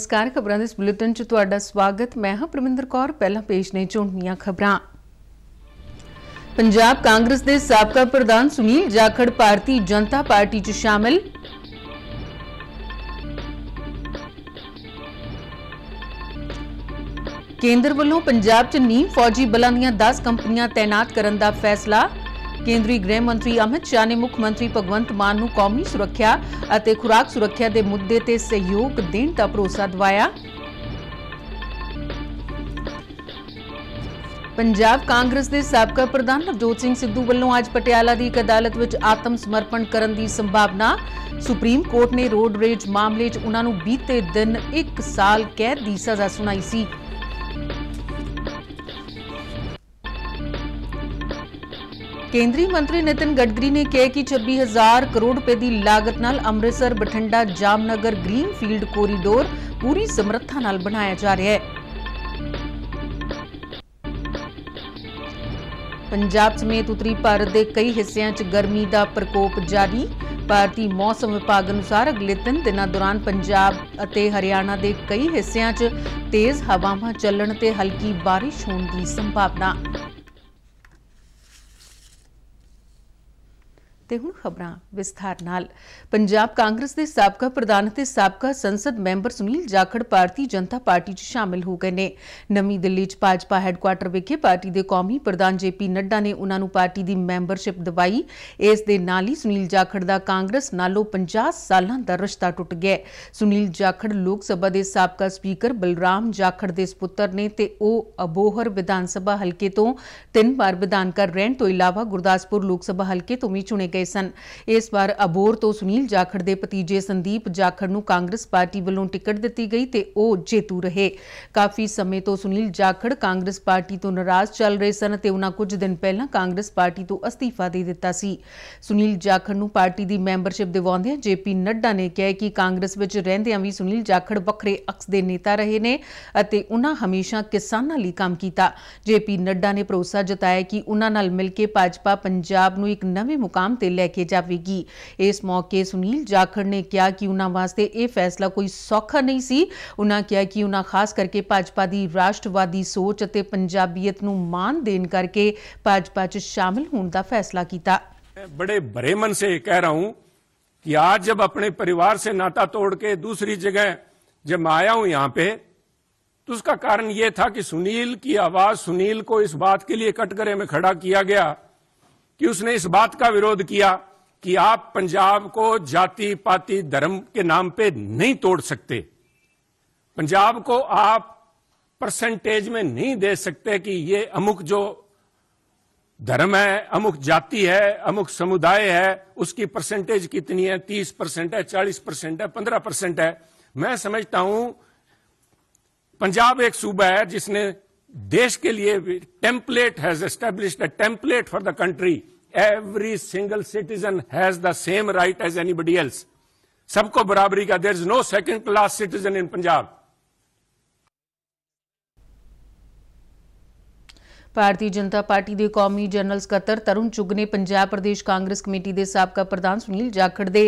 ਨਮਸਕਾਰ ਖਬਰਾਂ ਦੇ ਇਸ ਬੁਲੇਟਿਨ 'ਚ ਤੁਹਾਡਾ ਸਵਾਗਤ ਮੈਂ ਹਾਂ ਪ੍ਰਮਿੰਦਰ ਕੌਰ ਪਹਿਲਾਂ ਪੇਸ਼ ਨੇ ਚੁਣਨੀਆਂ ਖਬਰਾਂ ਪੰਜਾਬ ਕਾਂਗਰਸ ਦੇ ਸਾਬਕਾ ਪ੍ਰਧਾਨ ਸੁਨੀਲ ਜਾਖੜ ਭਾਰਤੀ ਜਨਤਾ ਪਾਰਟੀ 'ਚ ਸ਼ਾਮਲ ਕੇਂਦਰ ਵੱਲੋਂ ਪੰਜਾਬ 'ਚ ਨੀਂ ਫੌਜੀ ਬਲਾਂ ਦੀਆਂ 10 ਕੰਪਨੀਆਂ ਤਾਇਨਾਤ ਕਰਨ ਦਾ ਫੈਸਲਾ ਕੇਂਦਰੀ ਗ੍ਰਹਿ ਮੰਤਰੀ ਅਮਿਤ ਸ਼ਾਹ ਨੇ ਮੁੱਖ ਮੰਤਰੀ ਭਗਵੰਤ ਮਾਨ ਨੂੰ ਕੌਮੀ ਸੁਰੱਖਿਆ ਅਤੇ ਖੁਰਾਕ ਸੁਰੱਖਿਆ ਦੇ ਮੁੱਦੇ ਤੇ ਸਹਿਯੋਗ ਦੇਣ ਦਾ ਭਰੋਸਾ ਦਿਵਾਇਆ ਪੰਜਾਬ ਕਾਂਗਰਸ ਦੇ ਸਾਬਕਾ ਪ੍ਰਧਾਨ ਨਵਜੋਤ ਸਿੰਘ ਸਿੱਧੂ ਵੱਲੋਂ ਅੱਜ ਪਟਿਆਲਾ ਦੀ ਇੱਕ ਅਦਾਲਤ ਵਿੱਚ ਆਤਮ ਸਮਰਪਣ ਕਰਨ ਦੀ ਸੰਭਾਵਨਾ ਸੁਪਰੀਮ ਕੋਰਟ ਨੇ ਰੋਡ ਰੇਜ ਮਾਮਲੇ 'ਚ ਉਹਨਾਂ ਨੂੰ ਬੀਤੇ ਦਿਨ 1 ਸਾਲ ਕੈਦ ਦੀ ਸਜ਼ਾ ਸੁਣਾਈ ਸੀ ਕੇਂਦਰੀ ਮੰਤਰੀ ਨਿਤਿਨ ਗਡਕਰੀ ਨੇ ਕਿਹਾ ਕਿ 26000 ਕਰੋੜ ਰੁਪਏ ਦੀ ਲਾਗਤ ਨਾਲ Amritsar Bathinda Jamnagar greenfield corridor ਪੂਰੀ ਸਮਰੱਥਾ ਨਾਲ ਬਣਾਇਆ ਜਾ ਰਿਹਾ ਹੈ ਪੰਜਾਬ ਸਮੇਤ ਉਤਰੀ ਭਾਰਤ ਦੇ ਕਈ ਹਿੱਸਿਆਂ 'ਚ ਗਰਮੀ ਦਾ ਪ੍ਰਕੋਪ ਜਾਰੀ ਭਾਰਤੀ ਮੌਸਮ ਵਿਭਾਗ ਅਨੁਸਾਰ ਅਗਲੇ 3 ਦਿਨਾਂ ਦੌਰਾਨ ਪੰਜਾਬ ਅਤੇ ਹਰਿਆਣਾ ਦੇ ਕਈ ਹਿੱਸਿਆਂ 'ਚ ਤੇਜ਼ ਹਵਾਵਾਂ ਚੱਲਣ ਤੇ ਹਲਕੀ ਬਾਰਿਸ਼ ਹੋਣ ਦੀ ਸੰਭਾਵਨਾ ਤੇ ਹੁਣ ਖਬਰਾਂ ਵਿਸਥਾਰ ਨਾਲ ਪੰਜਾਬ ਕਾਂਗਰਸ ਦੇ ਸਾਬਕਾ ਪ੍ਰਧਾਨ ਤੇ ਸਾਬਕਾ ਸੰਸਦ ਮੈਂਬਰ ਸੁਨੀਲ ਜਾਖੜ ਭਾਰਤੀ ਜਨਤਾ ਪਾਰਟੀ 'ਚ ਸ਼ਾਮਿਲ ਹੋ ਗਏ ਨੇ ਨਵੀਂ ਦਿੱਲੀ 'ਚ ਭਾਜਪਾ ਹੈੱਡਕੁਆਟਰ ਵਿਖੇ ਪਾਰਟੀ ਦੇ ਕੌਮੀ ਪ੍ਰਧਾਨ ਜੇਪੀ ਨੱਡਾ ਨੇ ਉਹਨਾਂ ਨੂੰ ਪਾਰਟੀ ਦੀ ਮੈਂਬਰਸ਼ਿਪ ਦਿਵਾਈ ਇਸ ਦੇ ਨਾਲ ਹੀ ਸੁਨੀਲ ਜਾਖੜ ਦਾ ਕਾਂਗਰਸ ਨਾਲੋਂ 50 ਸਾਲਾਂ ਦਾ ਰਿਸ਼ਤਾ ਟੁੱਟ ਗਿਆ ਸੁਨੀਲ ਜਾਖੜ ਲੋਕ ਸਭਾ ਦੇ ਸਾਬਕਾ ਸਪੀਕਰ ਬਲਰਾਮ ਜਾਖੜ ਦੇ ਸੁਪੁੱਤਰ ਨੇ ਤੇ ਉਹ ਅਬੋਹਰ ਵਿਧਾਨ ਸਭਾ ਹਲਕੇ ਤੋਂ ਤਿੰਨ ਵਾਰ ਵਿਧਾਨ ਕਰ ਰਹਿਣ ਤੋਂ ਇਲਾਵਾ ਗੁਰਦਾਸਪੁਰ ਲੋਕ ਸਭਾ ਹਲਕੇ ਤੋਂ ਵੀ ਚੁਣੇ ਗਏ ਗਏ ਸਨ ਇਸ ਵਾਰ ਅਬੋਰ ਤੋਂ ਸੁਨੀਲ ਜਾਖੜ ਦੇ ਭਤੀਜੇ ਸੰਦੀਪ ਜਾਖੜ ਨੂੰ ਕਾਂਗਰਸ ਪਾਰਟੀ ਵੱਲੋਂ ਟਿਕਟ ਦਿੱਤੀ ਗਈ ਤੇ ਉਹ ਜੇਤੂ ਰਹੇ ਕਾਫੀ ਸਮੇਂ ਤੋਂ ਸੁਨੀਲ ਜਾਖੜ ਕਾਂਗਰਸ ਪਾਰਟੀ ਤੋਂ ਨਾਰਾਜ਼ ਚੱਲ ਰਹੇ ਸਨ ਤੇ ਉਹਨਾਂ ਕੁਝ ਦਿਨ ਪਹਿਲਾਂ ਕਾਂਗਰਸ ਪਾਰਟੀ ਤੋਂ ਅਸਤੀਫਾ ਦੇ ਦਿੱਤਾ ਸੀ ਸੁਨੀਲ ਜਾਖੜ ਨੂੰ ਪਾਰਟੀ ਦੀ ਮੈਂਬਰਸ਼ਿਪ ਦਿਵਾਉਂਦਿਆਂ ਜੇਪੀ ਨੱਡਾ ਨੇ ਕਿਹਾ ਕਿ ਕਾਂਗਰਸ ਵਿੱਚ ਰਹਿੰਦਿਆਂ ਵੀ ਸੁਨੀਲ ਜਾਖੜ ਵੱਖਰੇ ਅਕਸ ਦੇ ਨੇਤਾ ਰਹੇ ਨੇ ਅਤੇ ਉਹਨਾਂ ਹਮੇਸ਼ਾ ਕਿਸਾਨਾਂ ਲਈ ਕੰਮ ਕੀਤਾ ਜੇਪੀ ਨੱਡਾ ਨੇ ਭਰੋਸਾ ਜਤਾਇਆ ਕਿ ਉਹਨਾਂ ਨਾਲ ਮਿਲ ਕੇ ਭਾਜਪਾ ਪੰਜਾਬ ਨੂੰ ਇੱਕ ਨਵੇਂ ਮੁਕਾਮ ਤੇ ਲੈ ਕੇ ਜਾਵੇਗੀ ਇਸ ਮੌਕੇ ਸੁਨੀਲ ਜਾਖੜ ਨੇ ਕਿਹਾ ਕਿ ਉਹਨਾਂ ਵਾਸਤੇ ਇਹ ਫੈਸਲਾ ਕੋਈ ਸੌਖਾ ਨਹੀਂ ਸੀ ਉਹਨਾਂ ਕਿਹਾ ਕਿ ਉਹਨਾਂ ਖਾਸ ਕਰਕੇ ਭਾਜਪਾ ਦੀ ਰਾਸ਼ਟਰਵਾਦੀ ਸੋਚ ਅਤੇ ਪੰਜਾਬੀਅਤ ਨੂੰ ਮਾਨ ਦੇਣ ਕਰਕੇ ਭਾਜਪਾ 'ਚ ਸ਼ਾਮਲ ਹੋਣ ਦਾ ਫੈਸਲਾ ਕੀਤਾ बड़े बड़े मन से कह रहा हूं कि आज जब अपने परिवार से नाता तोड़ के दूसरी जगह जब मैं आया हूं यहां पे तो उसका कारण यह था कि सुनील की आवाज सुनील को इस बात के लिए कटघरे में खड़ा किया गया कि उसने इस बात का विरोध किया कि आप पंजाब को जाति पाति धर्म के नाम पे नहीं तोड़ सकते पंजाब को आप परसेंटेज में नहीं दे सकते कि ये अमुक जो धर्म है अमुक जाति है अमुक समुदाय है उसकी परसेंटेज कितनी है तीस परसेंट है चालीस परसेंट है पंद्रह परसेंट है मैं समझता हूं पंजाब एक सूबा है जिसने देश के लिए template has established a template for the country every single citizen has the same right as anybody else सबको बराबरी का there is no second class citizen in Punjab Bharatiya Janata Party ਦੇ ਕੌਮੀ ਜਨਰਲ ਸਕੱਤਰ ਤਰੁਣ ਚੁਗ ਨੇ ਪੰਜਾਬ ਪ੍ਰਦੇਸ਼ ਕਾਂਗਰਸ ਕਮੇਟੀ ਦੇ ਸਾਬਕਾ ਪ੍ਰਧਾਨ ਸੁਨੀਲ ਜਾਖੜ ਦੇ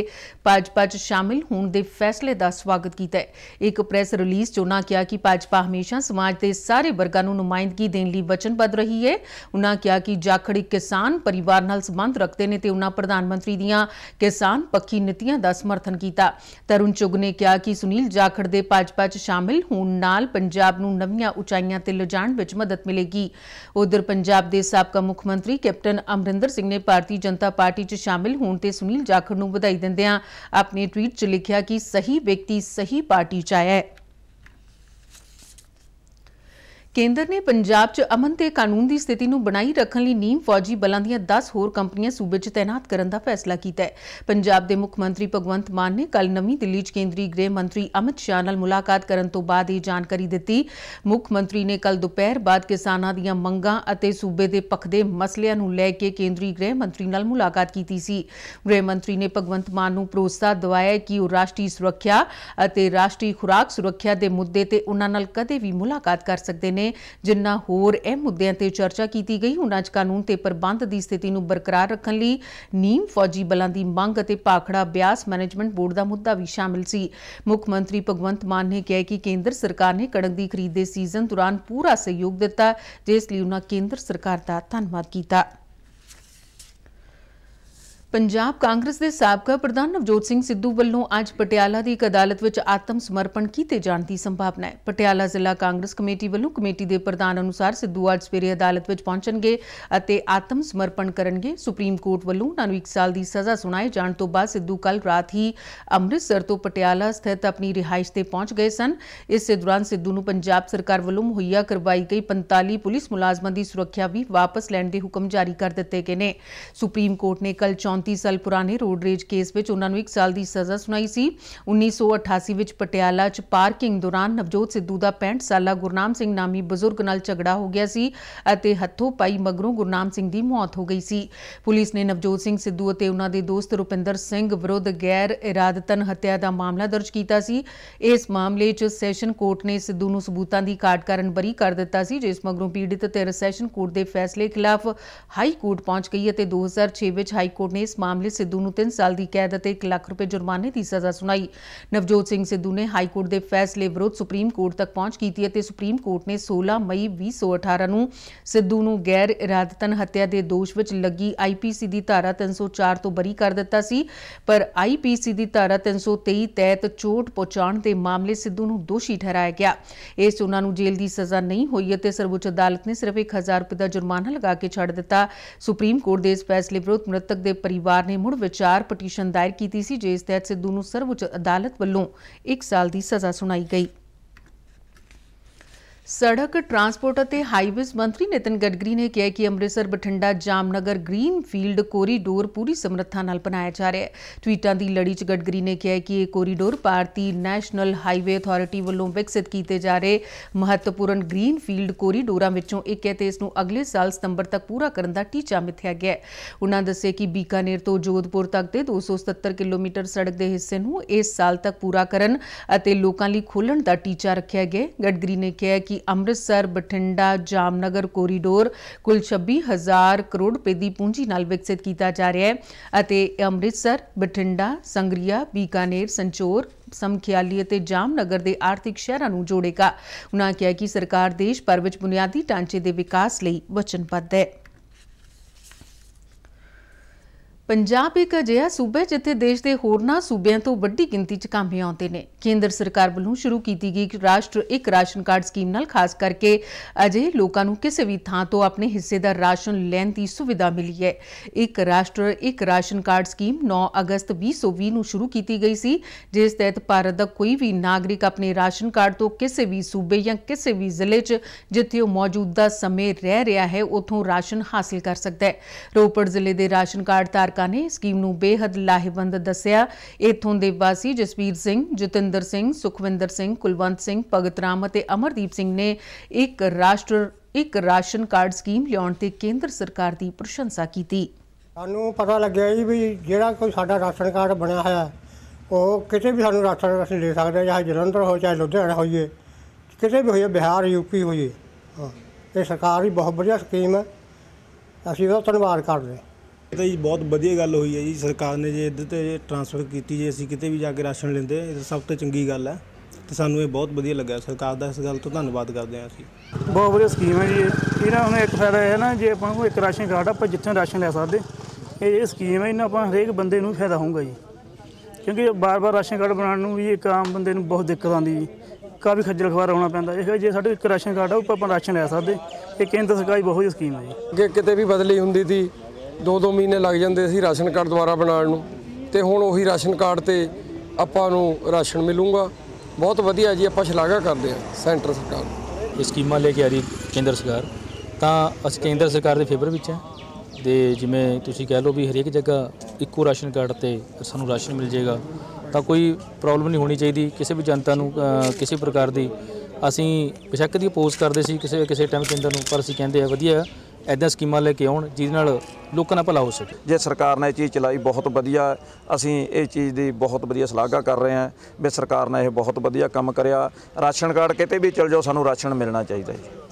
ਭਾਜਪਾ 'ਚ ਸ਼ਾਮਿਲ ਹੋਣ ਦੇ ਫੈਸਲੇ ਦਾ ਸਵਾਗਤ ਕੀਤਾ ਹੈ ਇੱਕ ਪ੍ਰੈਸ ਰਿਲੀਜ਼ 'ਚ ਉਹਨਾਂ ਕਿਹਾ ਕਿ ਭਾਜਪਾ ਹਮੇਸ਼ਾ ਸਮਾਜ ਦੇ ਸਾਰੇ ਵਰਗਾਂ ਨੂੰ ਨੁਮਾਇੰਦਗੀ ਦੇਣ ਲਈ ਵਚਨਬੱਧ ਰਹੀ ਹੈ ਉਹਨਾਂ ਕਿਹਾ ਕਿ ਜਾਖੜ ਇੱਕ ਕਿਸਾਨ ਪਰਿਵਾਰ ਨਾਲ ਸੰਬੰਧ ਰੱਖਦੇ ਨੇ ਤੇ ਉਹਨਾਂ ਪ੍ਰਧਾਨ ਮੰਤਰੀ ਦੀਆਂ ਕਿਸਾਨ ਪੱਖੀ ਨੀਤੀਆਂ ਦਾ ਸਮਰਥਨ ਕੀਤਾ ਤਰੁਣ ਚੁਗ ਨੇ ਕਿਹਾ ਕਿ ਸੁਨੀਲ ਜਾਖੜ ਦੇ ਭਾਜਪਾ 'ਚ ਸ਼ਾਮਿਲ ਹੋਣ ਨਾਲ ਪੰਜਾਬ ਨੂੰ ਨਵੀਆਂ ਉਚਾਈਆਂ ਤੇ ਲਿਜਾਣ ਵਿੱਚ ਮਦਦ ਮਿਲੇਗੀ ਉਧਰ ਪੰਜਾਬ ਦੇ ਸਾਬਕਾ ਮੁੱਖ ਮੰਤਰੀ ਕੈਪਟਨ ਅਮਰਿੰਦਰ ਸਿੰਘ ਨੇ ਭਾਰਤੀ ਜਨਤਾ ਪਾਰਟੀ 'ਚ ਸ਼ਾਮਿਲ ਹੋਣ ਤੇ ਸੁਨੀਲ ਜਾਖੜ ਨੂੰ ਵਧਾਈ ਦਿੰਦਿਆਂ ਆਪਣੇ ਟਵੀਟ 'ਚ ਲਿਖਿਆ ਕਿ ਸਹੀ ਵਿਅਕਤੀ ਸਹੀ ਪਾਰਟੀ 'ਚ ਆਇਆ ਹੈ ਕੇਂਦਰ ਨੇ ਪੰਜਾਬ 'ਚ ਅਮਨ ਤੇ ਕਾਨੂੰਨ ਦੀ ਸਥਿਤੀ ਨੂੰ ਬਣਾਈ ਰੱਖਣ ਲਈ ਨੀਮ ਫੌਜੀ ਬਲਾਂ ਦੀਆਂ 10 ਹੋਰ ਕੰਪਨੀਆਂ ਸੂਬੇ 'ਚ ਤਾਇਨਾਤ ਕਰਨ ਦਾ ਫੈਸਲਾ ਕੀਤਾ ਹੈ। ਪੰਜਾਬ ਦੇ ਮੁੱਖ ਮੰਤਰੀ ਭਗਵੰਤ ਮਾਨ ਨੇ ਕੱਲ ਨਵੀਂ ਦਿੱਲੀ 'ਚ ਕੇਂਦਰੀ ਗ੍ਰਹਿ ਮੰਤਰੀ ਅਮਿਤ ਸ਼ਾਹ ਨਾਲ ਮੁਲਾਕਾਤ ਕਰਨ ਤੋਂ ਬਾਅਦ ਇਹ ਜਾਣਕਾਰੀ ਦਿੱਤੀ। ਮੁੱਖ ਮੰਤਰੀ ਨੇ ਕੱਲ ਦੁਪਹਿਰ ਬਾਅਦ ਕਿਸਾਨਾਂ ਦੀਆਂ ਮੰਗਾਂ ਅਤੇ ਸੂਬੇ ਦੇ ਪੱਖ ਦੇ ਮਸਲਿਆਂ ਨੂੰ ਲੈ ਕੇ ਕੇਂਦਰੀ ਗ੍ਰਹਿ ਮੰਤਰੀ ਨਾਲ ਮੁਲਾਕਾਤ ਕੀਤੀ ਸੀ। ਗ੍ਰਹਿ ਮੰਤਰੀ ਨੇ ਭਗਵੰਤ ਮਾਨ ਨੂੰ ਭਰੋਸਾ ਦਿਵਾਇਆ ਕਿ ਉਹ ਰਾਸ਼ਟਰੀ ਸੁਰੱਖਿਆ ਅਤੇ ਰਾਸ਼ਟਰੀ ਖੁਰਾਕ ਸੁਰੱਖਿਆ ਦੇ ਮੁੱਦੇ ਤੇ ਉਹਨਾਂ ਨਾਲ ਕਦੇ ਵੀ ਮੁਲਾਕਾਤ ਕਰ ਸਕਦੇ ਨੇ। ਨੇ ਜਿੰਨਾ ਹੋਰ ਇਹ ਮੁੱਦਿਆਂ ਤੇ ਚਰਚਾ ਕੀਤੀ ਗਈ ਉਹਨਾਂ 'ਚ ਕਾਨੂੰਨ ਤੇ ਪ੍ਰਬੰਧ ਦੀ ਸਥਿਤੀ ਨੂੰ ਬਰਕਰਾਰ ਰੱਖਣ ਲਈ ਨੀਮ ਫੌਜੀ ਬਲਾਂ ਦੀ ਮੰਗ ਅਤੇ ਪਾਖੜਾ ਬਿਆਸ ਮੈਨੇਜਮੈਂਟ ਬੋਰਡ ਦਾ ਮੁੱਦਾ ਵੀ ਸ਼ਾਮਿਲ ਸੀ ਮੁੱਖ ਮੰਤਰੀ ਭਗਵੰਤ ਮਾਨ ਨੇ ਕਿਹਾ ਕਿ ਕੇਂਦਰ ਸਰਕਾਰ ਨੇ ਕਣਕ ਦੀ ਖਰੀਦ ਦੇ ਸੀਜ਼ਨ ਦੌਰਾਨ ਪੂਰਾ ਸਹਿਯੋਗ ਦਿੱਤਾ ਜਿਸ ਲਈ ਉਹਨਾਂ ਕੇਂਦਰ ਸਰਕਾਰ ਦਾ ਧੰਨਵਾਦ ਕੀਤਾ ਪੰਜਾਬ ਕਾਂਗਰਸ ਦੇ ਸਾਬਕਾ ਪ੍ਰਧਾਨ ਨਵਜੋਤ ਸਿੰਘ ਸਿੱਧੂ ਵੱਲੋਂ ਅੱਜ ਪਟਿਆਲਾ ਦੀ ਇੱਕ ਅਦਾਲਤ ਵਿੱਚ ਆਤਮ ਸਮਰਪਣ ਕੀਤੇ ਜਾਣ ਦੀ ਸੰਭਾਵਨਾ ਹੈ ਪਟਿਆਲਾ ਜ਼ਿਲ੍ਹਾ ਕਾਂਗਰਸ ਕਮੇਟੀ ਵੱਲੋਂ ਕਮੇਟੀ ਦੇ ਪ੍ਰਧਾਨ ਅਨੁਸਾਰ ਸਿੱਧੂ ਅੱਜ ਸਵੇਰੇ ਅਦਾਲਤ ਵਿੱਚ ਪਹੁੰਚਣਗੇ ਅਤੇ ਆਤਮ ਸਮਰਪਣ ਕਰਨਗੇ ਸੁਪਰੀਮ ਕੋਰਟ ਵੱਲੋਂ ਉਹਨਾਂ ਨੂੰ 1 ਸਾਲ ਦੀ ਸਜ਼ਾ ਸੁਣਾਏ ਜਾਣ ਤੋਂ ਬਾਅਦ ਸਿੱਧੂ ਕੱਲ ਰਾਤ ਹੀ ਅੰਮ੍ਰਿਤਸਰ ਤੋਂ ਪਟਿਆਲਾ ਸਥਿਤ ਆਪਣੀ ਰਿਹਾਇਸ਼ ਤੇ ਪਹੁੰਚ ਗਏ ਸਨ ਇਸ ਦੌਰਾਨ ਸਿੱਧੂ ਨੂੰ ਪੰਜਾਬ ਸਰਕਾਰ ਵੱਲੋਂ ਮੁਹੱਈਆ ਕਰਵਾਈ ਗਈ 45 ਪੁਲਿਸ ਮੁਲਾਜ਼ਮਾਂ ਦੀ ਸੁਰੱਖਿਆ ਵੀ ਵਾਪਸ ਲੈਣ ਦੇ ਹੁਕਮ ਜਾਰੀ ਕਰ ਦਿੱਤੇ ਗਏ ਨੇ ਸੁਪਰੀਮ ਕੋਰਟ ਨੇ ਕੱਲ 34 ਸਾਲ ਪੁਰਾਣੇ ਰੋਡ ਰੇਜ ਕੇਸ ਵਿੱਚ ਉਹਨਾਂ ਨੂੰ 1 ਸਾਲ ਦੀ ਸਜ਼ਾ ਸੁਣਾਈ ਸੀ 1988 ਵਿੱਚ ਪਟਿਆਲਾ 'ਚ ਪਾਰਕਿੰਗ ਦੌਰਾਨ ਨਵਜੋਤ ਸਿੱਧੂ ਦਾ 65 ਸਾਲਾ ਗੁਰਨਾਮ ਸਿੰਘ ਨਾਮੀ ਬਜ਼ੁਰਗ ਨਾਲ ਝਗੜਾ ਹੋ ਗਿਆ ਸੀ ਅਤੇ ਹੱਥੋਂ ਪਾਈ ਮਗਰੋਂ ਗੁਰਨਾਮ ਸਿੰਘ ਦੀ ਮੌਤ ਹੋ ਗਈ ਸੀ ਪੁਲਿਸ ਨੇ ਨਵਜੋਤ ਸਿੰਘ ਸਿੱਧੂ ਅਤੇ ਉਹਨਾਂ ਦੇ ਦੋਸਤ ਰੁਪਿੰਦਰ ਸਿੰਘ ਵਿਰੁੱਧ ਗੈਰ ਇਰਾਦਤਨ ਹੱਤਿਆ ਦਾ ਮਾਮਲਾ ਦਰਜ ਕੀਤਾ ਸੀ ਇਸ ਮਾਮਲੇ 'ਚ ਸੈਸ਼ਨ ਕੋਰਟ ਨੇ ਸਿੱਧੂ ਨੂੰ ਸਬੂਤਾਂ ਦੀ ਘਾਟ ਕਾਰਨ ਬਰੀ ਕਰ ਦਿੱਤਾ ਸੀ ਜਿਸ ਮਗਰੋਂ ਪੀੜਿਤ ਤੇ ਸੈਸ਼ਨ ਕੋਰਟ ਦੇ ਫੈਸਲੇ ਖਿਲਾਫ ਹਾਈ ਕੋਰਟ ਪਹੁੰਚ ਗਈ ਅਤੇ 2006 ਵਿੱਚ ਹਾਈ ਕੋਰਟ ਨੇ ਇਸ ਮਾਮਲੇ ਸਿੱਧੂ ਨੂੰ 3 ਸਾਲ ਦੀ ਕੈਦ ਅਤੇ 1 ਲੱਖ ਰੁਪਏ ਜੁਰਮਾਨੇ ਦੀ ਸਜ਼ਾ ਸੁਣਾਈ ਨਵਜੋਤ ਸਿੰਘ ਸਿੱਧੂ ਨੇ ਹਾਈ ਕੋਰਟ ਦੇ ਫੈਸਲੇ ਵਿਰੁੱਧ ਸੁਪਰੀਮ ਕੋਰਟ ਤੱਕ ਪਹੁੰਚ ਕੀਤੀ ਅਤੇ ਸੁਪਰੀਮ ਕੋਰਟ ਨੇ 16 ਮਈ 2018 ਨੂੰ ਸਿੱਧੂ ਨੂੰ ਗੈਰ ਇਰਾਦਤਨ ਹੱਤਿਆ ਦੇ ਦੋਸ਼ ਵਿੱਚ ਲੱਗੀ ਆਈਪੀਸੀ ਦੀ ਧਾਰਾ 304 ਤੋਂ ਬਰੀ ਕਰ ਦਿੱਤਾ ਸੀ ਪਰ ਆਈਪੀਸੀ ਦੀ ਧਾਰਾ 323 ਤਹਿਤ ਚੋਟ ਪਹੁੰਚਾਉਣ ਦੇ ਮਾਮਲੇ ਸਿੱਧੂ ਨੂੰ ਦੋਸ਼ੀ ਠਹਿਰਾਇਆ ਗਿਆ ਇਸ ਉਹਨਾਂ ਨੂੰ ਜੇਲ੍ਹ ਦੀ ਸਜ਼ਾ ਨਹੀਂ ਹੋਈ ਅਤੇ ਸਰਵਉੱਚ ਅਦਾਲਤ ਨੇ ਸਿਰਫ 1000 ਰੁਪਏ ਦਾ ਜੁਰਮਾਨਾ ਲਗਾ ਕੇ ਛੱਡ ਦਿੱਤਾ ਸੁਪਰੀਮ ਕੋਰਟ ਦੇ ਇਸ ਫੈਸਲੇ ਵਿਰੁੱਧ ਮ੍ਰਿਤਕ ਦੇ ਪਰਿਵਾਰ ਪਰਿਵਾਰ ਨੇ ਮੁੜ ਵਿਚਾਰ ਪਟੀਸ਼ਨ ਦਾਇਰ ਕੀਤੀ ਸੀ ਜਿਸ ਤਹਿਤ ਸਿੱਧੂ ਨੂੰ ਸਰਵਉੱਚ ਅਦਾਲਤ ਵੱਲੋਂ 1 ਸਾਲ ਦੀ ਸਜ਼ਾ ਸੁਣਾਈ ਗਈ ਸੜਕ ਟਰਾਂਸਪੋਰਟ ਅਤੇ ਹਾਈਵੇਜ਼ ਮੰਤਰੀ ਨਿਤਨ ਗਡਕਰੀ ਨੇ ਕਿਹਾ ਕਿ Amritsar Bathinda Jamnagar greenfield corridor ਪੂਰੀ ਸਮਰੱਥਾ ਨਾਲ ਬਣਾਇਆ ਜਾ ਰਿਹਾ ਹੈ ਟਵੀਟਾਂ ਦੀ ਲੜੀ 'ਚ ਗਡਕਰੀ ਨੇ ਕਿਹਾ ਕਿ ਇਹ corridor Bharatiya National Highway Authority ਵੱਲੋਂ ਵਿਕਸਿਤ ਕੀਤੇ ਜਾ ਰਹੇ ਮਹੱਤਵਪੂਰਨ ਗ੍ਰੀਨ ਫੀਲਡ ਕੋਰੀਡੋਰਾਂ ਵਿੱਚੋਂ ਇੱਕ ਹੈ ਤੇ ਇਸ ਨੂੰ ਅਗਲੇ ਸਾਲ ਸਤੰਬਰ ਤੱਕ ਪੂਰਾ ਕਰਨ ਦਾ ਟੀਚਾ ਮਿੱਥਿਆ ਗਿਆ ਹੈ ਉਹਨਾਂ ਦੱਸਿਆ ਕਿ ਬੀਕਾਨੇਰ ਤੋਂ ਜੋਧਪੁਰ ਤੱਕ ਦੇ 270 ਕਿਲੋਮੀਟਰ ਸੜਕ ਦੇ ਹਿੱਸੇ ਨੂੰ ਇਸ ਸਾਲ ਤੱਕ ਪੂਰਾ ਕਰਨ ਅਤੇ ਲੋਕਾਂ ਲਈ ਖੋਲਣ ਦਾ ਟੀਚਾ ਰੱਖਿਆ ਗਿਆ ਹੈ ਗਡਕਰੀ ਨੇ ਕਿਹਾ ਕਿ ਕਿ ਅੰਮ੍ਰਿਤਸਰ ਬਠਿੰਡਾ ਜਾਮਨਗਰ ਕੋਰੀਡੋਰ ਕੁੱਲ 26000 ਕਰੋੜ ਰੁਪਏ ਦੀ ਪੂੰਜੀ ਨਾਲ ਵਿਕਸਿਤ ਕੀਤਾ ਜਾ ਰਿਹਾ ਹੈ ਅਤੇ ਅੰਮ੍ਰਿਤਸਰ ਬਠਿੰਡਾ ਸੰਗਰੀਆ ਬੀਕਾਨੇਰ ਸੰਚੋਰ ਸਮਖਿਆਲੀ ਅਤੇ ਜਾਮਨਗਰ ਦੇ ਆਰਥਿਕ ਸ਼ਹਿਰਾਂ ਨੂੰ ਜੋੜੇਗਾ ਉਨ੍ਹਾਂ ਕਿਹਾ ਕਿ ਸਰਕਾਰ ਦੇਸ਼ ਪਰ ਵਿੱਚ ਬੁਨਿਆਦੀ ਢਾਂਚੇ ਦੇ ਵਿਕਾਸ ਲਈ ਵਚਨਬੱਧ ਹੈ ਪੰਜਾਬ ਇੱਕ ਅਜਿਹਾ ਸੂਬਾ ਜਿੱਥੇ ਦੇਸ਼ ਦੇ ਹੋਰਨਾਂ ਸੂਬਿਆਂ ਤੋਂ ਵੱਡੀ ਗਿਣਤੀ 'ਚ ਕਾਮੇ ਆਉਂਦੇ ਨੇ ਕੇਂਦਰ ਸਰਕਾਰ ਵੱਲੋਂ ਸ਼ੁਰੂ ਕੀਤੀ ਗਈ ਰਾਸ਼ਟਰ ਇੱਕ ਰਾਸ਼ਨ ਕਾਰਡ ਸਕੀਮ ਨਾਲ ਖਾਸ ਕਰਕੇ ਅਜੇ ਲੋਕਾਂ ਨੂੰ ਕਿਸੇ ਵੀ ਥਾਂ ਤੋਂ ਆਪਣੇ ਹਿੱਸੇ ਦਾ ਰਾਸ਼ਨ ਲੈਣ ਦੀ ਸੁਵਿਧਾ ਮਿਲੀ ਹੈ ਇੱਕ ਰਾਸ਼ਟਰ ਇੱਕ ਰਾਸ਼ਨ ਕਾਰਡ ਸਕੀਮ 9 ਅਗਸਤ 2020 ਨੂੰ ਸ਼ੁਰੂ ਕੀਤੀ ਗਈ ਸੀ ਜਿਸ ਤਹਿਤ ਭਾਰਤ ਦਾ ਕੋਈ ਵੀ ਨਾਗਰਿਕ ਆਪਣੇ ਰਾਸ਼ਨ ਕਾਰਡ ਤੋਂ ਕਿਸੇ ਵੀ ਸੂਬੇ ਜਾਂ ਕਿਸੇ ਵੀ ਜ਼ਿਲ੍ਹੇ 'ਚ ਜਿੱਥੇ ਉਹ ਮੌਜੂਦਾ ਸਮੇਂ ਰਹਿ ਰਿਹਾ ਹੈ ਉਥੋਂ ਰਾਸ਼ਨ ਹਾਸਲ ਕਰ ਸਕਦਾ ਹੈ ਰੋਪੜ ਜ਼ਿਲ੍ਹੇ ਦੇ ਰਾਸ਼ਨ ਕਾਰਡ ਧਾਰਕ ਲੋਕਾਂ ਨੇ ਸਕੀਮ ਨੂੰ ਬੇहद ਲਾਹੇਵੰਦ ਦੱਸਿਆ ਇਥੋਂ ਦੇ ਵਾਸੀ ਜਸਵੀਰ ਸਿੰਘ ਜਤਿੰਦਰ ਸਿੰਘ ਸੁਖਵਿੰਦਰ ਸਿੰਘ ਕੁਲਵੰਤ ਸਿੰਘ ਭਗਤ ਰਾਮ ਅਤੇ ਅਮਰਦੀਪ ਸਿੰਘ ਨੇ ਇੱਕ ਰਾਸ਼ਟਰ ਇੱਕ ਰਾਸ਼ਨ ਕਾਰਡ ਸਕੀਮ ਲਿਆਉਣ ਤੇ ਕੇਂਦਰ ਸਰਕਾਰ ਦੀ ਪ੍ਰਸ਼ੰਸਾ ਕੀਤੀ ਸਾਨੂੰ ਪਤਾ ਲੱਗਿਆ ਜੀ ਵੀ ਜਿਹੜਾ ਕੋਈ ਸਾਡਾ ਰਾਸ਼ਨ ਕਾਰਡ ਬਣਿਆ ਹੋਇਆ ਉਹ ਕਿਤੇ ਵੀ ਸਾਨੂੰ ਰਾਸ਼ਨ ਅਸੀਂ ਲੈ ਸਕਦੇ ਜਾਂ ਜਲੰਧਰ ਹੋ ਚਾਹੇ ਲੁਧਿਆਣਾ ਹੋਈਏ ਕਿਤੇ ਵੀ ਹੋਈਏ ਬਿਹਾਰ ਯੂਪੀ ਹੋਈਏ ਇਹ ਸਰਕਾਰ ਬਹੁਤ ਵਧੀਆ ਸਕੀਮ ਹੈ ਅਸੀਂ ਉਹ ਧੰਨਵਾਦ ਕਰਦੇ ਹਾਂ ਇਹ ਤਾਂ ਜੀ ਬਹੁਤ ਵਧੀਆ ਗੱਲ ਹੋਈ ਹੈ ਜੀ ਸਰਕਾਰ ਨੇ ਜੇ ਇੱਧਰ ਤੇ ਟ੍ਰਾਂਸਫਰ ਕੀਤੀ ਜੇ ਅਸੀਂ ਕਿਤੇ ਵੀ ਜਾ ਕੇ ਰਾਸ਼ਨ ਲੈਂਦੇ ਇਹ ਸਭ ਤੋਂ ਚੰਗੀ ਗੱਲ ਹੈ ਤੇ ਸਾਨੂੰ ਇਹ ਬਹੁਤ ਵਧੀਆ ਲੱਗਾ ਸਰਕਾਰ ਦਾ ਇਸ ਗੱਲ ਤੋਂ ਧੰਨਵਾਦ ਕਰਦੇ ਹਾਂ ਅਸੀਂ ਬਹੁਤ ਵਧੀਆ ਸਕੀਮ ਹੈ ਜੀ ਇਹਨਾਂ ਨੂੰ ਇੱਕ ਫਾਇਦਾ ਹੈ ਨਾ ਜੇ ਆਪਾਂ ਨੂੰ ਇੱਕ ਰਾਸ਼ਨ ਕਾਰਡ ਆਪਾਂ ਜਿੱਥੇ ਰਾਸ਼ਨ ਲੈ ਸਕਦੇ ਇਹ ਇਹ ਸਕੀਮ ਹੈ ਇਹਨਾਂ ਆਪਾਂ ਹਰੇਕ ਬੰਦੇ ਨੂੰ ਫਾਇਦਾ ਹੋਊਗਾ ਜੀ ਕਿਉਂਕਿ ਬਾਰ-ਬਾਰ ਰਾਸ਼ਨ ਕਾਰਡ ਬਣਾਉਣ ਨੂੰ ਵੀ ਇੱਕ ਆਮ ਬੰਦੇ ਨੂੰ ਬਹੁਤ ਦਿੱਕਤ ਆਉਂਦੀ ਜੀ ਕਾਫੀ ਖੱਜਲ ਖਵਾਰ ਹੋਣਾ ਪੈਂਦਾ ਇਹ ਜੇ ਸਾਡੇ ਇੱਕ ਰਾਸ਼ਨ ਕਾਰਡ ਆ ਉਹ ਆਪਾਂ ਰਾਸ਼ਨ ਲੈ ਸਕਦੇ ਇਹ ਕੇਂਦਰ ਸਰਕਾਰ ਦੀ ਬਹੁਤ ਹੀ ਸਕੀਮ ਹੈ ਜੀ ਕਿ ਕਿਤੇ ਵੀ ਬਦਲੀ ਹੁੰਦੀ ਸੀ ਦੋ 2 ਮਹੀਨੇ ਲੱਗ ਜਾਂਦੇ ਸੀ ਰਾਸ਼ਨ ਕਾਰਡ ਦੁਆਰਾ ਬਣਾਉਣ ਨੂੰ ਤੇ ਹੁਣ ਉਹੀ ਰਾਸ਼ਨ ਕਾਰਡ ਤੇ ਆਪਾਂ ਨੂੰ ਰਾਸ਼ਨ ਮਿਲੂਗਾ ਬਹੁਤ ਵਧੀਆ ਜੀ ਆਪਾਂ ਸ਼ਲਾਘਾ ਕਰਦੇ ਹਾਂ ਸੈਂਟਰ ਸਰਕਾਰ ਇਸ ਸਕੀਮਾਂ ਲੈ ਕੇ ਆ ਰਹੀ ਕੇਂਦਰ ਸਰਕਾਰ ਤਾਂ ਅਸੀਂ ਕੇਂਦਰ ਸਰਕਾਰ ਦੇ ਫੇਵਰ ਵਿੱਚ ਹੈ ਦੇ ਜਿਵੇਂ ਤੁਸੀਂ ਕਹਿ ਲਓ ਵੀ ਹਰੇਕ ਜਗ੍ਹਾ ਇੱਕੋ ਰਾਸ਼ਨ ਕਾਰਡ ਤੇ ਸਾਨੂੰ ਰਾਸ਼ਨ ਮਿਲ ਜਾਏਗਾ ਤਾਂ ਕੋਈ ਪ੍ਰੋਬਲਮ ਨਹੀਂ ਹੋਣੀ ਚਾਹੀਦੀ ਕਿਸੇ ਵੀ ਜਨਤਾ ਨੂੰ ਕਿਸੇ ਪ੍ਰਕਾਰ ਦੀ ਅਸੀਂ ਬਿਸ਼ੱਕ ਦੀ ਪੋਸਟ ਕਰਦੇ ਸੀ ਕਿਸੇ ਕਿਸੇ ਟਾਈਮ ਕੇਂਦਰ ਨੂੰ ਪਰ ਅਸੀਂ ਕਹਿੰਦੇ ਆ ਵਧੀਆ ਐਦਾਂ ਸਕੀਮਾਂ ਲੈ ਕੇ ਆਉਣ ਜਿਹਦੇ ਨਾਲ ਲੋਕਾਂ ਦਾ ਭਲਾ ਹੋ ਸਕੇ ਜੇ ਸਰਕਾਰ ਨੇ ਇਹ ਚੀਜ਼ ਚਲਾਈ ਬਹੁਤ ਵਧੀਆ ਅਸੀਂ ਇਹ ਚੀਜ਼ ਦੀ ਬਹੁਤ ਵਧੀਆ ਸ਼ਲਾਘਾ ਕਰ ਰਹੇ ਹਾਂ ਵੀ ਸਰਕਾਰ ਨੇ ਇਹ ਬਹੁਤ ਵਧੀਆ ਕੰਮ ਕਰਿਆ ਰਾਸ਼ਨ ਕਾਰਡ ਕਿਤੇ ਵੀ ਚਲ ਜਾਓ ਸਾਨੂੰ ਰਾਸ਼ਨ ਮਿਲਣਾ ਚਾਹੀਦਾ ਹੈ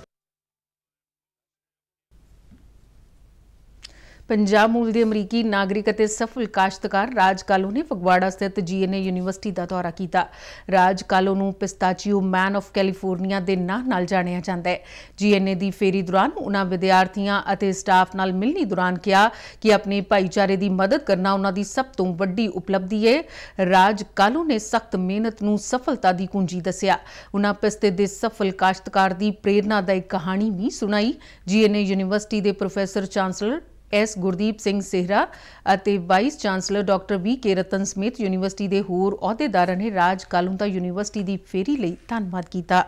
ਪੰਜਾਬ ਮੂਲ ਦੇ ਅਮਰੀਕੀ ਨਾਗਰਿਕ ਅਤੇ ਸਫਲ ਕਾਸ਼ਤਕਾਰ ਰਾਜ ਕਾਲੋ ਨੇ ਫਗਵਾੜਾ ਸਥਿਤ ਜੀਐਨਏ ਯੂਨੀਵਰਸਿਟੀ ਦਾ ਦੌਰਾ ਕੀਤਾ ਰਾਜ ਕਾਲੋ ਨੂੰ ਪਿਸਤਾਚੀਓ ਮੈਨ ਆਫ ਕੈਲੀਫੋਰਨੀਆ ਦੇ ਨਾਂ ਨਾਲ ਜਾਣਿਆ ਜਾਂਦਾ ਹੈ ਜੀਐਨਏ ਦੀ ਫੇਰੀ ਦੌਰਾਨ ਉਹਨਾਂ ਵਿਦਿਆਰਥੀਆਂ ਅਤੇ ਸਟਾਫ ਨਾਲ ਮਿਲਣੀ ਦੌਰਾਨ ਕਿਹਾ ਕਿ ਆਪਣੇ ਭਾਈਚਾਰੇ ਦੀ ਮਦਦ ਕਰਨਾ ਉਹਨਾਂ ਦੀ ਸਭ ਤੋਂ ਵੱਡੀ ਉਪਲਬਧੀ ਹੈ ਰਾਜ ਕਾਲੋ ਨੇ ਸਖਤ ਮਿਹਨਤ ਨੂੰ ਸਫਲਤਾ ਦੀ ਕੁੰਜੀ ਦੱਸਿਆ ਉਹਨਾਂ ਪਿਸਤੇ ਦੇ ਸਫਲ ਕਾਸ਼ਤਕਾਰ ਦੀ ਪ੍ਰੇਰਣਾਦਾਇਕ ਕਹਾਣੀ ਵੀ ਸੁਣਾਈ ਜੀਐਨਏ ਯੂਨੀਵਰਸਿਟੀ ਦੇ professor chancellor S Gurdeep Singh Sehra ਅਤੇ vice chancellor doctor V K Ratan ਸਮਿਤ ਯੂਨੀਵਰਸਿਟੀ ਦੇ ਹੋਰ ਅਹੁਦੇਦਾਰਾਂ ਨੇ ਰਾਜ ਕਾਲੂੰਤਾ ਯੂਨੀਵਰਸਿਟੀ ਦੀ ਫੇਰੀ ਲਈ ਧੰਨਵਾਦ ਕੀਤਾ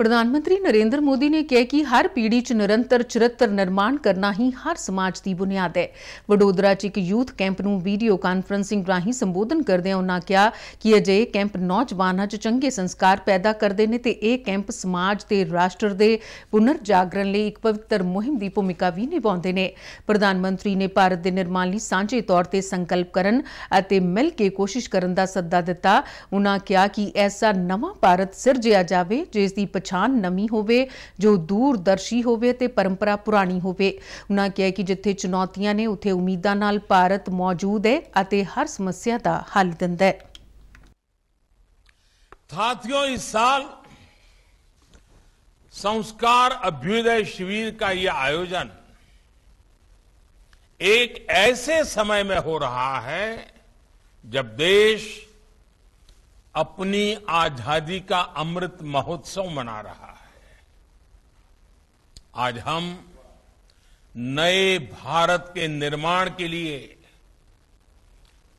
ਪ੍ਰਧਾਨ ਮੰਤਰੀ ਨਰਿੰਦਰ ਮੋਦੀ ਨੇ ਕਿਹਾ ਕਿ ਹਰ ਪੀੜ੍ਹੀ 'ਚ ਨਿਰੰਤਰ ਚਰਿੱਤਰ ਨਿਰਮਾਣ ਕਰਨਾ ਹੀ ਹਰ ਸਮਾਜ ਦੀ ਬੁਨਿਆਦ ਹੈ ਵਡੋਦਰਾ 'ਚ ਇੱਕ ਯੂਥ ਕੈਂਪ ਨੂੰ ਵੀਡੀਓ ਕਾਨਫਰੰਸਿੰਗ ਰਾਹੀਂ ਸੰਬੋਧਨ ਕਰਦਿਆਂ ਉਹਨਾਂ ਕਿਹਾ ਕਿ ਅਜੇ ਕੈਂਪ ਨੌਜਵਾਨਾਂ 'ਚ ਚੰਗੇ ਸੰਸਕਾਰ ਪੈਦਾ ਕਰਦੇ ਨੇ ਤੇ ਇਹ ਕੈਂਪ ਸਮਾਜ ਤੇ ਰਾਸ਼ਟਰ ਦੇ ਪੁਨਰ ਜਾਗਰਣ ਲਈ ਇੱਕ ਪਵਿੱਤਰ ਮੁਹਿੰਮ ਦੀ ਭੂਮਿਕਾ ਵੀ ਨਿਭਾਉਂਦੇ ਨੇ ਪ੍ਰਧਾਨ ਮੰਤਰੀ ਨੇ ਭਾਰਤ ਦੇ ਨਿਰਮਾਣ ਲਈ ਸਾਂਝੇ ਤੌਰ ਤੇ ਸੰਕਲਪ ਕਰਨ ਅਤੇ ਮਿਲ ਕੇ ਕੋਸ਼ਿਸ਼ ਕਰਨ ਦਾ ਸੱਦਾ ਦਿੱਤਾ ਉਹਨਾਂ ਕਿਹਾ ਕਿ ਐਸਾ ਨਵਾਂ ਭਾਰਤ ਸਿਰਜਿਆ ਜਾਵੇ ਜਿਸ ਦੀ पछाण नवी हो जो दूरदर्शी हो परंपरा पुरानी हो जिथे चुनौतियां ने उत्थे उम्मीदा न भारत मौजूद है हर समस्या का हल दिता है साथियों इस साल संस्कार अभ्युदय शिविर का यह आयोजन एक ऐसे समय में हो रहा है जब देश अपनी आजादी का अमृत महोत्सव मना रहा है आज हम नए भारत के निर्माण के लिए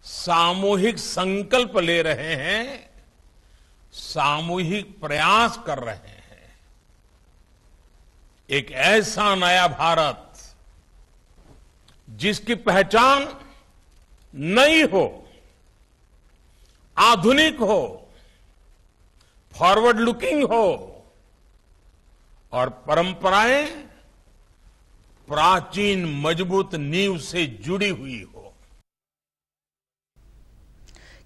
सामूहिक संकल्प ले रहे हैं सामूहिक प्रयास कर रहे हैं एक ऐसा नया भारत जिसकी पहचान नई हो आधुनिक हो फॉरवर्ड लुकिंग हो और परंपराएं प्राचीन मजबूत नींव से जुड़ी हुई हो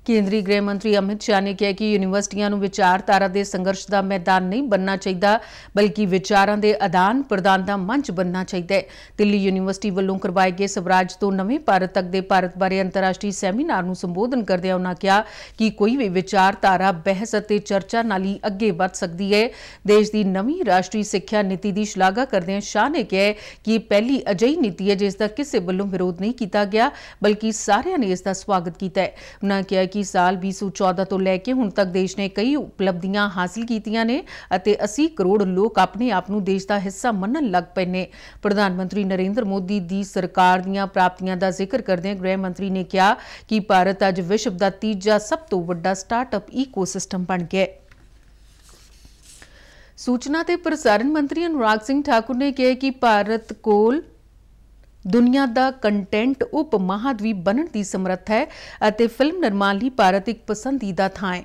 ਕੇਂਦਰੀ ਗ੍ਰਹਿ ਮੰਤਰੀ ਅਮਿਤ ਸ਼ਾਹ ਨੇ ਕਿਹਾ ਕਿ ਯੂਨੀਵਰਸਿਟੀਆਂ ਨੂੰ ਵਿਚਾਰਧਾਰਾ ਦੇ ਸੰਘਰਸ਼ ਦਾ ਮੈਦਾਨ ਨਹੀਂ ਬੰਨਣਾ ਚਾਹੀਦਾ ਬਲਕਿ ਵਿਚਾਰਾਂ ਦੇ ਆਦਾਨ ਪ੍ਰਦਾਨ ਦਾ ਮੰਚ ਬੰਨਣਾ ਚਾਹੀਦਾ ਹੈ ਦਿੱਲੀ ਯੂਨੀਵਰਸਿਟੀ ਵੱਲੋਂ ਕਰਵਾਏ ਗਏ ਸਵਰਾਜ ਤੋਂ ਨਵੇਂ ਭਾਰਤ ਤੱਕ ਦੇ ਭਾਰਤ ਬਾਰੇ ਅੰਤਰਰਾਸ਼ਟਰੀ ਸੈਮੀਨਾਰ ਨੂੰ ਸੰਬੋਧਨ ਕਰਦਿਆਂ ਉਹਨਾਂ ਕਿਹਾ ਕਿ ਕੋਈ ਵੀ ਵਿਚਾਰਧਾਰਾ ਬਹਿਸ ਅਤੇ ਚਰਚਾ ਨਾਲ ਹੀ ਅੱਗੇ ਵੱਧ ਸਕਦੀ ਹੈ ਦੇਸ਼ ਦੀ ਨਵੀਂ ਰਾਸ਼ਟਰੀ ਸਿੱਖਿਆ ਨੀਤੀ ਦੀ ਸ਼ਲਾਘਾ ਕਰਦਿਆਂ ਸ਼ਾਹ ਨੇ ਕਿਹਾ ਕਿ ਪਹਿਲੀ ਅਜਿਹੀ ਨੀਤੀ ਹੈ ਜਿਸ ਦਾ ਕਿਸੇ ਵੱਲੋਂ ਵਿਰੋਧ ਨਹੀਂ ਕੀਤਾ ਗਿਆ ਬਲਕਿ ਸਾਰਿਆਂ ਨੇ ਇਸ ਦਾ ਸਵਾਗਤ ਕੀਤਾ ਹੈ ਉਹਨਾਂ ਕਿਹਾ ਕਿ ਸਾਲ 2014 ਤੋਂ ਲੈ ਕੇ ਹੁਣ ਤੱਕ ਦੇਸ਼ ਨੇ ਕਈ ਉਪਲਬਧੀਆਂ ਹਾਸਲ ਕੀਤੀਆਂ ਨੇ ਅਤੇ 80 ਕਰੋੜ ਲੋਕ ਆਪਣੇ ਆਪ ਨੂੰ ਦੇਸ਼ ਦਾ ਹਿੱਸਾ ਮੰਨਣ ਲੱਗ ਪਏ ਨੇ ਪ੍ਰਧਾਨ ਮੰਤਰੀ ਨਰਿੰਦਰ ਮੋਦੀ ਦੀ ਸਰਕਾਰ ਦੀਆਂ ਪ੍ਰਾਪਤੀਆਂ ਦਾ ਜ਼ਿਕਰ ਕਰਦਿਆਂ ਗ੍ਰਹਿ ਮੰਤਰੀ ਨੇ ਕਿਹਾ ਕਿ ਭਾਰਤ ਅੱਜ ਵਿਸ਼ਵ ਦਾ ਤੀਜਾ ਸਭ ਤੋਂ ਵੱਡਾ ਸਟਾਰਟਅਪ ਈਕੋਸਿਸਟਮ ਬਣ ਗਿਆ ਹੈ ਸੂਚਨਾ ਤੇ ਪ੍ਰਸਾਰਣ ਮੰਤਰੀ ਅਨੁਰਾਗ ਸਿੰਘ ਠਾਕੁਰ ਨੇ ਕਿਹਾ ਕਿ ਭਾਰਤ ਕੋਲ ਦੁਨੀਆ ਦਾ ਕੰਟੈਂਟ ਉਪ ਮਹਾਦਵੀਪ ਬਣਨ ਦੀ ਸਮਰੱਥ ਹੈ ਅਤੇ ਫਿਲਮ ਨਿਰਮਾਣ ਲਈ ਭਾਰਤ ਇੱਕ ਪਸੰਦੀਦਾ ਥਾਂ ਹੈ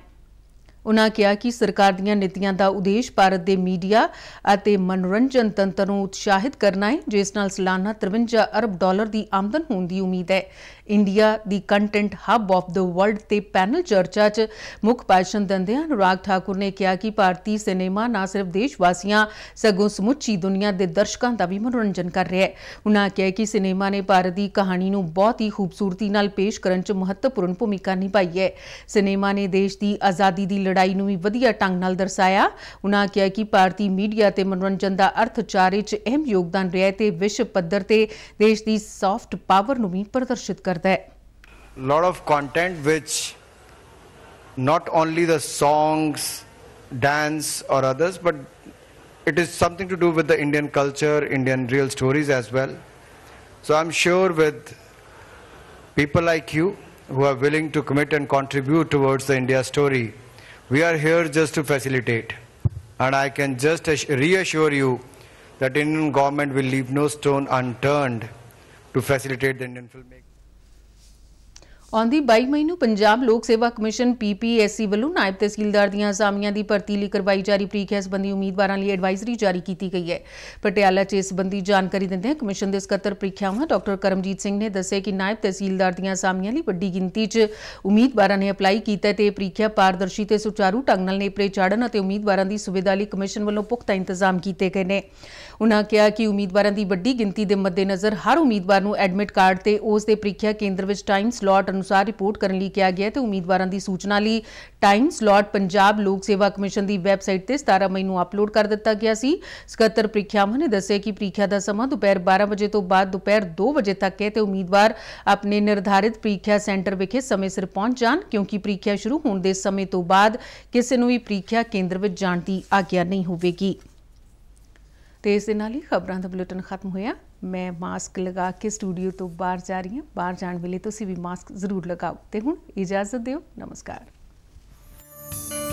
ਉਨ੍ਹਾਂ ਕਿਹਾ ਕਿ ਸਰਕਾਰ ਦੀਆਂ ਨੀਤੀਆਂ ਦਾ ਉਦੇਸ਼ ਭਾਰਤ ਦੇ ਮੀਡੀਆ ਅਤੇ ਮਨੋਰੰਜਨ ਤੰਤਰ ਨੂੰ ਉਤਸ਼ਾਹਿਤ ਕਰਨਾ ਹੈ ਜਿਸ ਨਾਲ ਸਾਲਾਨਾ 53 ਅਰਬ ਡਾਲਰ ਦੀ ਆਮਦਨ ਹੋਣ ਦੀ ਉਮੀਦ ਹੈ ਇੰਡੀਆ ਦੀ content hub of the world ਤੇ ਪੈਨਲ ਚਰਚਾ 'ਚ ਮੁੱਖ ਭਾਸ਼ਣ ਦੰਦਿਆਂ ਅਨੁਰਾਗ ਠਾਕੁਰ ਨੇ ਕਿਹਾ ਕਿ ਭਾਰਤੀ ਸਿਨੇਮਾ ਨਾ ਸਿਰਫ ਦੇਸ਼ ਵਾਸੀਆਂ ਸਗੋਂ ਸਮੁੱਚੀ ਦੁਨੀਆ ਦੇ ਦਰਸ਼ਕਾਂ ਦਾ ਵੀ ਮਨੋਰੰਜਨ ਕਰ ਰਿਹਾ ਹੈ ਉਨ੍ਹਾਂ ਕਿਹਾ ਕਿ ਸਿਨੇਮਾ ਨੇ ਭਾਰਤ ਦੀ ਕਹਾਣੀ ਨੂੰ ਬਹੁਤ ਹੀ ਖੂਬਸੂਰਤੀ ਨਾਲ ਪੇਸ਼ ਕਰਨ 'ਚ ਮਹੱਤਵਪੂਰਨ ਭੂਮਿਕਾ ਨਿਭਾਈ ਹੈ ਸਿਨੇਮਾ ਨੇ ਦੇਸ਼ ਦੀ ਆਜ਼ਾਦੀ ਦੀ ਲੜਾਈ ਨੂੰ ਵੀ ਵਧੀਆ ਢੰਗ ਨਾਲ ਦਰਸਾਇਆ ਉਨ੍ਹਾਂ ਕਿਹਾ ਕਿ ਭਾਰਤੀ ਮੀਡੀਆ ਤੇ ਮਨੋਰੰਜਨ ਦਾ ਅਰਥਚਾਰੇ 'ਚ ਅਹਿਮ ਯੋਗਦਾਨ ਰਿਹਾ ਤੇ ਵਿਸ਼ਵ ਪੱਧਰ ਤੇ ਦੇਸ਼ ਦੀ ਸੌਫਟ ਪਾਵਰ ਨੂੰ ਵੀ ਪ੍ਰਦਰਸ਼ਿਤ ਕਰ A lot of content, which not only the songs, dance, or others, but it is something to do with the Indian culture, Indian real stories as well. So I'm sure with people like you who are willing to commit and contribute towards the India story, we are here just to facilitate. And I can just reassure you that Indian government will leave no stone unturned to facilitate the Indian filmmaking. ਆਉਂਦੀ 22 ਮਈ ਨੂੰ ਪੰਜਾਬ ਲੋਕ ਸੇਵਾ commission PPSC ਵੱਲੋਂ ਨਾਇਬ ਤਹਿਸੀਲਦਾਰ ਦੀਆਂ ਅਸਾਮੀਆਂ ਦੀ ਭਰਤੀ ਲਈ ਕਰਵਾਈ ਜਾ ਰਹੀ ਪ੍ਰੀਖਿਆ ਸੰਬੰਧੀ ਉਮੀਦਵਾਰਾਂ ਲਈ ਐਡਵਾਈਜ਼ਰੀ ਜਾਰੀ ਕੀਤੀ ਗਈ ਹੈ ਪਟਿਆਲਾ 'ਚ ਇਸ ਸੰਬੰਧੀ ਜਾਣਕਾਰੀ ਦਿੰਦੇ ਹੋਏ ਕਮਿਸ਼ਨ ਦੇ ਸਕੱਤਰ ਪ੍ਰੀਖਿਆਵਾਂ ਡਾਕਟਰ ਕਰਮਜੀਤ ਸਿੰਘ ਨੇ ਦੱਸਿਆ ਕਿ ਨਾਇਬ ਤਹਿਸੀਲਦਾਰ ਦੀਆਂ ਅਸਾਮੀਆਂ ਲਈ ਵੱਡੀ ਗਿਣਤੀ 'ਚ ਉਮੀਦਵਾਰਾਂ ਨੇ ਅਪਲਾਈ ਕੀਤਾ ਤੇ ਪ੍ਰੀਖਿਆ ਪਾਰਦਰਸ਼ੀ ਤੇ ਸੁਚਾਰੂ ਢੰਗ ਨਾਲ ਨੇਪਰੇ ਚਾੜਨ ਅਤੇ ਉਮੀਦਵਾਰਾਂ ਦੀ ਸੁਵਿਧਾ ਲਈ ਕਮਿਸ਼ਨ ਵੱਲੋਂ ਪੁਖਤਾ ਇੰਤਜ਼ਾਮ ਕੀਤੇ ਗਏ ਨੇ ਉਨ੍ਹਾਂ ਕਿਹਾ ਕਿ ਉਮੀਦਵਾਰਾਂ ਦੀ ਵੱਡੀ ਗਿਣਤੀ ਦੇ ਮੱਦੇਨਜ਼ਰ ਹਰ ਉਮੀਦਵਾਰ ਨੂੰ ਐਡਮਿਟ ਕਾਰਡ ਤੇ ਉਸ ਦੇ ਪ੍ਰੀਖਿਆ ਕੇਂਦਰ ਵਿੱਚ ਟਾਈਮ ਸਲੋਟ ਅਨੁਸਾਰ ਰਿਪੋਰਟ ਕਰਨ ਲਈ ਕਿਹਾ ਗਿਆ ਤੇ ਉਮੀਦਵਾਰਾਂ ਦੀ ਸੂਚਨਾ ਲਈ ਟਾਈਮ ਸਲੋਟ ਪੰਜਾਬ ਲੋਕ ਸੇਵਾ ਕਮਿਸ਼ਨ ਦੀ ਵੈਬਸਾਈਟ ਤੇ 17 ਮਈ ਨੂੰ ਅਪਲੋਡ ਕਰ ਦਿੱਤਾ ਗਿਆ ਸੀ ਸਕੱਤਰ ਪ੍ਰੀਖਿਆਵਾਂ ਨੇ ਦੱਸਿਆ ਕਿ ਪ੍ਰੀਖਿਆ ਦਾ ਸਮਾਂ ਦੁਪਹਿਰ 12 ਵਜੇ ਤੋਂ ਬਾਅਦ ਦੁਪਹਿਰ 2 ਵਜੇ ਤੱਕ ਹੈ ਤੇ ਉਮੀਦਵਾਰ ਆਪਣੇ ਨਿਰਧਾਰਿਤ ਪ੍ਰੀਖਿਆ ਸੈਂਟਰ ਵਿਖੇ ਸਮੇਂ ਸਿਰ ਪਹੁੰਚ ਜਾਣ ਕਿਉਂਕਿ ਪ੍ਰੀਖਿਆ ਸ਼ੁਰੂ ਹੋਣ ਦੇ ਸਮੇਂ ਤੋਂ ਬਾਅਦ ਕਿਸੇ ਨੂੰ ਵੀ ਪ੍ਰੀਖਿਆ ਕੇਂਦਰ ਵਿੱਚ ਜਾਣ ਦੀ ਆਗਿਆ ਨਹੀਂ ਹੋਵੇਗੀ ਤੇ ਇਸ ਦੇ ਨਾਲ ਹੀ ਖਬਰਾਂ ਦਾ ਬੁਲੇਟਿਨ ਖਤਮ ਹੋਇਆ ਮੈਂ ਮਾਸਕ ਲਗਾ ਕੇ ਸਟੂਡੀਓ ਤੋਂ ਬਾਹਰ ਜਾ ਰਹੀ ਹਾਂ ਬਾਹਰ ਜਾਣ ਵੇਲੇ ਤੁਸੀਂ ਵੀ ਮਾਸਕ ਜ਼ਰੂਰ ਲਗਾਓ ਤੇ ਹੁਣ ਇਜਾਜ਼ਤ ਦਿਓ ਨਮਸਕਾਰ